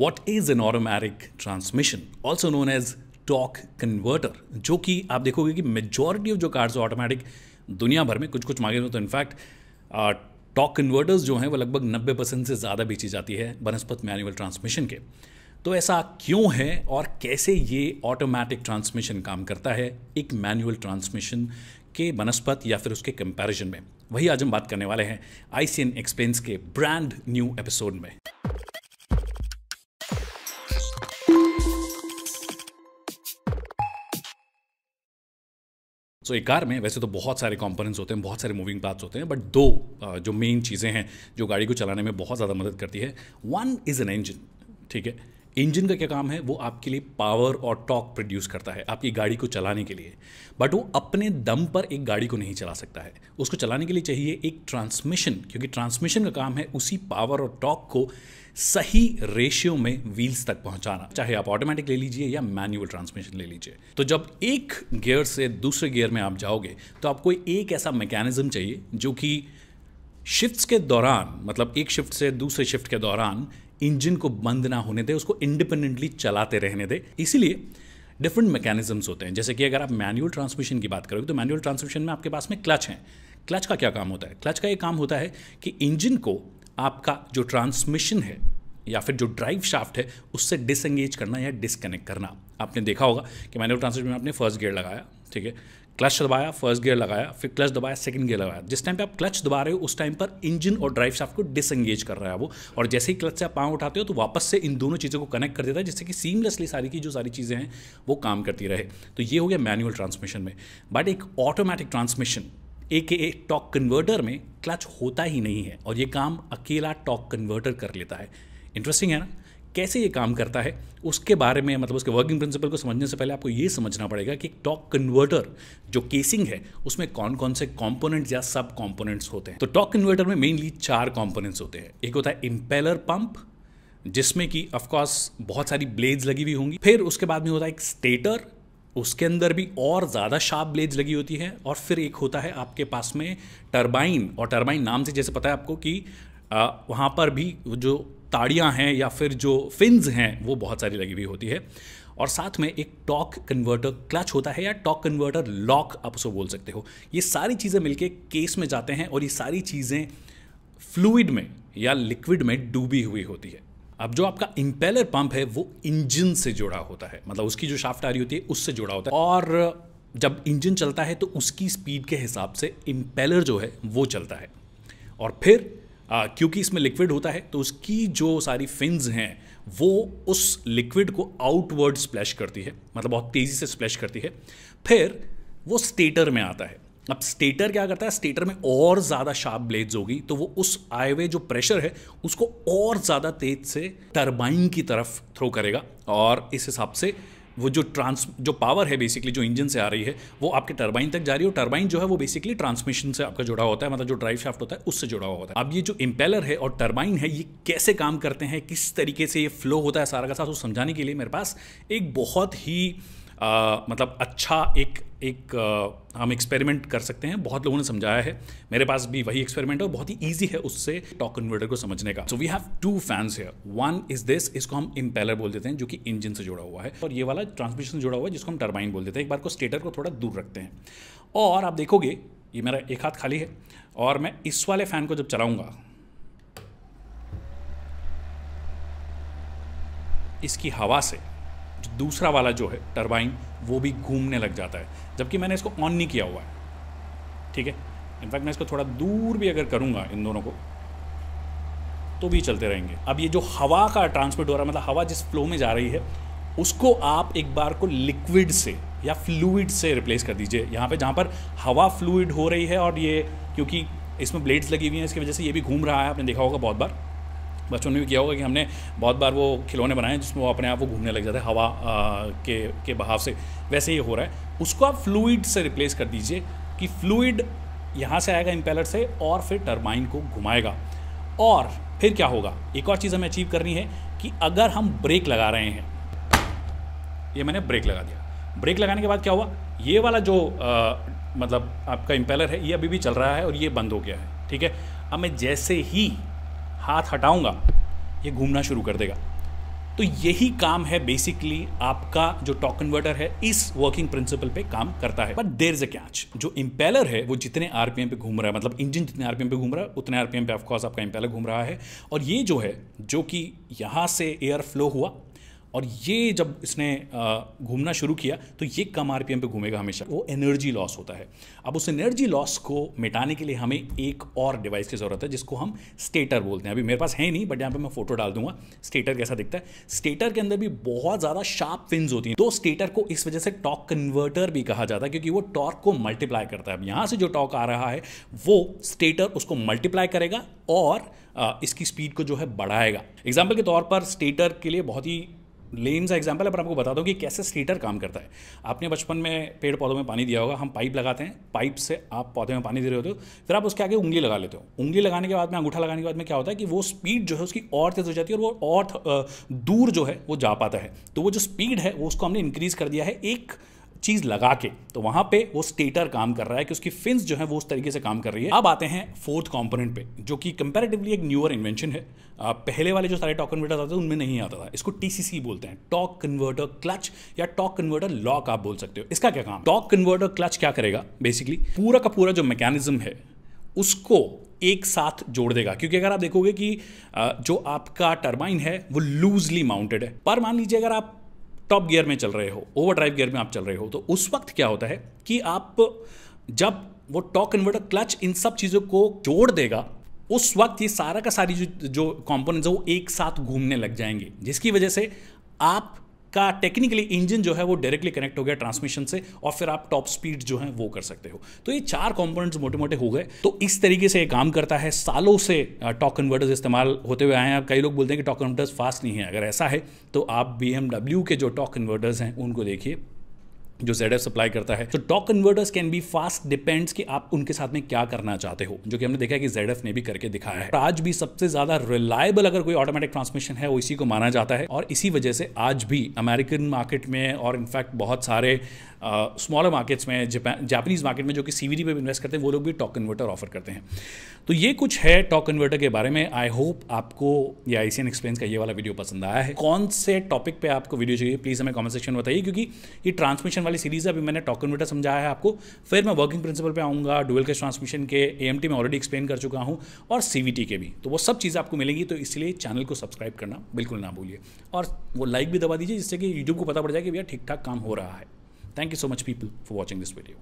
What is an automatic transmission also known as torque converter जो कि आप देखोगे कि मेजॉरिटी ऑफ जो कार्स ऑटोमेटिक दुनिया भर में कुछ कुछ मांगे तो इनफैक्ट टॉक कन्वर्टर्स जो हैं वो लगभग 90 परसेंट से ज़्यादा बेची जाती है बनस्पत मैनुअल ट्रांसमिशन के तो ऐसा क्यों है और कैसे ये ऑटोमेटिक ट्रांसमिशन काम करता है एक मैनुअल ट्रांसमिशन के बनस्पत या फिर उसके कंपैरिजन में वही आज हम बात करने वाले हैं आई सी एक्सप्लेन्स के ब्रांड न्यू एपिसोड में सो एक कार में वैसे तो बहुत सारे कॉम्पोनेंट्स होते हैं बहुत सारे मूविंग पार्ट्स होते हैं बट दो जो मेन चीज़ें हैं जो गाड़ी को चलाने में बहुत ज़्यादा मदद करती है वन इज़ एन इंजन ठीक है इंजन का क्या काम है वो आपके लिए पावर और टॉक प्रोड्यूस करता है आपकी गाड़ी को चलाने के लिए बट वो अपने दम पर एक गाड़ी को नहीं चला सकता है उसको चलाने के लिए चाहिए एक ट्रांसमिशन क्योंकि ट्रांसमिशन का काम है उसी पावर और टॉक को सही रेशियो में व्हील्स तक पहुंचाना चाहे आप ऑटोमेटिक ले लीजिए या मैनुअल ट्रांसमिशन ले लीजिए तो जब एक गियर से दूसरे गियर में आप जाओगे तो आपको एक ऐसा मैकेनिज्म चाहिए जो कि शिफ्ट्स के दौरान मतलब एक शिफ्ट से दूसरे शिफ्ट के दौरान इंजन को बंद ना होने दे उसको इंडिपेंडेंटली चलाते रहने दे इसीलिए डिफरेंट मैकेनिज्म्स होते हैं जैसे कि अगर आप मैनुअल ट्रांसमिशन की बात करोगे तो मैनुअल ट्रांसमिशन में आपके पास में क्लच है क्लच का क्या काम होता है क्लच का ये काम होता है कि इंजन को आपका जो ट्रांसमिशन है या फिर जो ड्राइव शाफ्ट है उससे डिसंगेज करना या डिसकनेक्ट करना आपने देखा होगा कि मैनुअल ट्रांसमिशन में आपने फर्स्ट गियर लगाया ठीक है क्लच दबाया फर्स्ट गियर लगाया फिर क्लच दबाया सेकंड गियर लगाया जिस टाइम पे आप क्लच दबा रहे हो उस टाइम पर इंजन और ड्राइव शाफ्ट को डिसंगेज कर रहा है वो और जैसे ही क्लच से आप पाँव उठाते हो तो वापस से इन दोनों चीज़ों को कनेक्ट कर देता है जिससे कि सीमलेसली सारी की जो सारी चीज़ें हैं वो काम करती रहे तो ये हो गया मैनुअल ट्रांसमिशन में बट एक automatic transmission a k a torque converter में क्लच होता ही नहीं है और ये काम अकेला टॉक कन्वर्टर कर लेता है इंटरेस्टिंग है ना कैसे ये काम करता है उसके बारे में मतलब उसके वर्किंग प्रिंसिपल को समझने से पहले आपको ये समझना पड़ेगा कि टॉक कन्वर्टर जो केसिंग है उसमें कौन कौन से कॉम्पोनेंट्स या सब कॉम्पोनेंट्स होते हैं तो टॉक कन्वर्टर में मेनली चार कॉम्पोनेंट्स होते हैं एक होता है इम्पेलर पंप जिसमें कि ऑफकोर्स बहुत सारी ब्लेड्स लगी हुई होंगी फिर उसके बाद में होता है एक स्टेटर उसके अंदर भी और ज़्यादा शार्प ब्लेड्स लगी होती है और फिर एक होता है आपके पास में टरबाइन और टरबाइन नाम से जैसे पता है आपको कि वहाँ पर भी जो ताड़ियाँ हैं या फिर जो फिन्स हैं वो बहुत सारी लगी हुई होती है और साथ में एक टॉक कन्वर्टर क्लच होता है या टॉक कन्वर्टर लॉक आप उसको बोल सकते हो ये सारी चीज़ें मिलके केस में जाते हैं और ये सारी चीज़ें फ्लूड में या लिक्विड में डूबी हुई होती है अब जो आपका इम्पेलर पंप है वो इंजन से जुड़ा होता है मतलब उसकी जो शाफ्ट आ रही होती है उससे जुड़ा होता है और जब इंजन चलता है तो उसकी स्पीड के हिसाब से इम्पेलर जो है वो चलता है और फिर आ, क्योंकि इसमें लिक्विड होता है तो उसकी जो सारी फिन्स हैं वो उस लिक्विड को आउटवर्ड स्प्लैश करती है मतलब बहुत तेज़ी से स्प्लैश करती है फिर वो स्टेटर में आता है अब स्टेटर क्या करता है स्टेटर में और ज़्यादा शार्प ब्लेड्स होगी तो वो उस आए हुए जो प्रेशर है उसको और ज़्यादा तेज से टर्बाइन की तरफ थ्रो करेगा और इस हिसाब से वो जो ट्रांस जो पावर है बेसिकली जो इंजन से आ रही है वो आपके टर्बाइन तक जा रही है और टर्बाइन जो है वो बेसिकली ट्रांसमिशन से आपका जुड़ा होता है मतलब जो ड्राइव शाफ्ट होता है उससे जुड़ा होता है अब ये जो इंपेलर है और टर्बाइन है ये कैसे काम करते हैं किस तरीके से ये फ्लो होता है सारा का साथ वो समझाने के लिए मेरे पास एक बहुत ही मतलब अच्छा एक एक आ, हम एक्सपेरिमेंट कर सकते हैं बहुत लोगों ने समझाया है मेरे पास भी वही एक्सपेरिमेंट है बहुत ही ईजी है उससे टॉक कन्वर्टर को समझने का so we have to fans है वन इज दिस इसको हम इम्पेलर बोल देते हैं जो कि इंजन से जुड़ा हुआ है और ये वाला ट्रांसमिशन से जुड़ा हुआ है जिसको हम टर्बाइन बोल देते हैं एक बार को स्टेटर को थोड़ा दूर रखते हैं और आप देखोगे ये मेरा एक हाथ खाली है और मैं इस वाले फैन को जब चलाऊंगा इसकी हवा से दूसरा वाला जो है टर्बाइन वो भी घूमने लग जाता है जबकि मैंने इसको ऑन नहीं किया हुआ है ठीक है इनफैक्ट मैं इसको थोड़ा दूर भी अगर करूँगा इन दोनों को तो भी चलते रहेंगे अब ये जो हवा का ट्रांसमिट हो रहा है मतलब हवा जिस फ्लो में जा रही है उसको आप एक बार को लिक्विड से या फ्लूड से रिप्लेस कर दीजिए यहाँ पे जहाँ पर हवा फ्लूड हो रही है और ये क्योंकि इसमें ब्लेड्स लगी हुई हैं इसकी वजह से ये भी घूम रहा है आपने देखा होगा बहुत बार बचपन में भी किया होगा कि हमने बहुत बार वो खिलौने बनाए हैं जिसमें वो अपने आप वो घूमने लग जाता है हवा आ, के के बहाव से वैसे ही हो रहा है उसको आप फ्लूइड से रिप्लेस कर दीजिए कि फ्लूइड यहाँ से आएगा इम्पेलर से और फिर टर्बाइन को घुमाएगा और फिर क्या होगा एक और चीज़ हमें अचीव करनी है कि अगर हम ब्रेक लगा रहे हैं ये मैंने ब्रेक लगा दिया ब्रेक लगाने के बाद क्या हुआ ये वाला जो आ, मतलब आपका इम्पेलर है ये अभी भी चल रहा है और ये बंद हो गया है ठीक है अब मैं जैसे ही हाथ हटाऊंगा ये घूमना शुरू कर देगा तो यही काम है बेसिकली आपका जो टॉक कन्वर्टर है इस वर्किंग प्रिंसिपल पे काम करता है but there is a catch जो इंपेलर है वो जितने आरपीएम पे घूम रहा है मतलब इंजन जितने आरपीएम पे घूम रहा है उतने आरपीएम पे ऑफकोर्स आपका इंपेलर घूम रहा है और ये जो है जो कि यहां से एयर फ्लो हुआ और ये जब इसने घूमना शुरू किया तो ये कम आर पे घूमेगा हमेशा वो एनर्जी लॉस होता है अब उस एनर्जी लॉस को मिटाने के लिए हमें एक और डिवाइस की ज़रूरत है जिसको हम स्टेटर बोलते हैं अभी मेरे पास है नहीं बट यहाँ पर मैं फोटो डाल दूंगा स्टेटर कैसा दिखता है स्टेटर के अंदर भी बहुत ज़्यादा शार्प फिन्स होती हैं तो स्टेटर को इस वजह से टॉक कन्वर्टर भी कहा जाता है क्योंकि वो टॉर्क को मल्टीप्लाई करता है अब यहाँ से जो टॉक आ रहा है वो स्टेटर उसको मल्टीप्लाई करेगा और इसकी स्पीड को जो है बढ़ाएगा एग्जाम्पल के तौर पर स्टेटर के लिए बहुत ही लेन सा एग्जाम्पल है पर आपको बता दो कि कैसे स्टीटर काम करता है आपने बचपन में पेड़ पौधों में पानी दिया होगा हम पाइप लगाते हैं पाइप से आप पौधे में पानी दे रहे होते हो फिर आप उसके आगे उंगली लगा लेते हो उंगली लगाने के बाद में अंगूठा लगाने के बाद में क्या होता है कि वो स्पीड जो है उसकी और तेज़ हो जाती है और वो और दूर जो है वो जा पाता है तो वो जो स्पीड है वो उसको हमने इंक्रीज़ कर दिया है एक चीज़ लगा के तो वहां पे वो स्टेटर काम कर रहा है कि उसकी फिंस जो है वो उस तरीके से काम कर रही है अब आते हैं फोर्थ कॉम्पोनेट पे जो कि कंपेरेटिवली एक न्यूअर इन्वेंशन है पहले वाले जो सारे टॉक कन्वर्टर आते थे उनमें नहीं आता था इसको टीसीसी बोलते हैं टॉक कन्वर्टर क्लच या टॉक कन्वर्टर लॉक आप बोल सकते हो इसका क्या काम टॉक कन्वर्टर क्लच क्या करेगा बेसिकली पूरा का पूरा जो मैकेनिज्म है उसको एक साथ जोड़ देगा क्योंकि अगर आप देखोगे कि जो आपका टर्बाइन है वो लूजली माउंटेड है पर मान लीजिए अगर आप टॉप गियर में चल रहे हो ओवर ड्राइव गियर में आप चल रहे हो तो उस वक्त क्या होता है कि आप जब वो टॉक इन्वर्टर क्लच इन सब चीज़ों को जोड़ देगा उस वक्त ये सारा का सारी जो जो कॉम्पोनेंट्स है वो एक साथ घूमने लग जाएंगे जिसकी वजह से आप का टेक्निकली इंजन जो है वो डायरेक्टली कनेक्ट हो गया ट्रांसमिशन से और फिर आप टॉप स्पीड जो है वो कर सकते हो तो ये चार कंपोनेंट्स मोटे मोटे हो गए तो इस तरीके से ये काम करता है सालों से टॉक कन्वर्टर्स इस्तेमाल होते हुए आए हैं कई लोग बोलते हैं कि टॉक कन्वर्टर्स फास्ट नहीं है अगर ऐसा है तो आप बी के जो टॉक कन्वर्टर्स हैं उनको देखिए जो जेड एफ सप्लाई करता है तो torque converters can be fast depends कि आप उनके साथ में क्या करना चाहते हो जो कि हमने देखा है कि जेड एफ ने भी करके दिखाया है आज भी सबसे ज्यादा रिलायबल अगर कोई ऑटोमेटिक ट्रांसमिशन है वो इसी को माना जाता है और इसी वजह से आज भी अमेरिकन मार्केट में और इनफैक्ट बहुत सारे स्मॉलर मार्केट्स में जापानीज़ मार्केट में जो कि सी वी पे इन्वेस्ट करते हैं वो लोग भी टॉक कन्वर्टर ऑफर करते हैं तो ये कुछ है टॉक कन्वर्टर के बारे में आई होप आपको ये आई सी एक्सप्लेन्स का ये वाला वीडियो पसंद आया है कौन से टॉपिक पे आपको वीडियो चाहिए प्लीज़ हमें कमेंट सेक्शन में बताइए क्योंकि ये ट्रांसमिशन वाली सीरीज़ है अभी मैंने टॉक कन्वर्टर समझाया है आपको फिर मैं वर्किंग प्रिंसिपल पर आऊँगा डुअल के ट्रांसमिशन के ए एम टी में ऑलरेडी एक्सप्लेन कर चुका हूँ और सी के भी तो वो सब चीज़ें आपको मिलेंगी तो इसलिए चैनल को सब्सक्राइब करना बिल्कुल ना भूलिए और वो लाइक भी दबा दीजिए जिससे कि यूट्यूब को पता पड़ जाए कि भैया ठीक ठाक काम हो रहा है Thank you so much people for watching this video.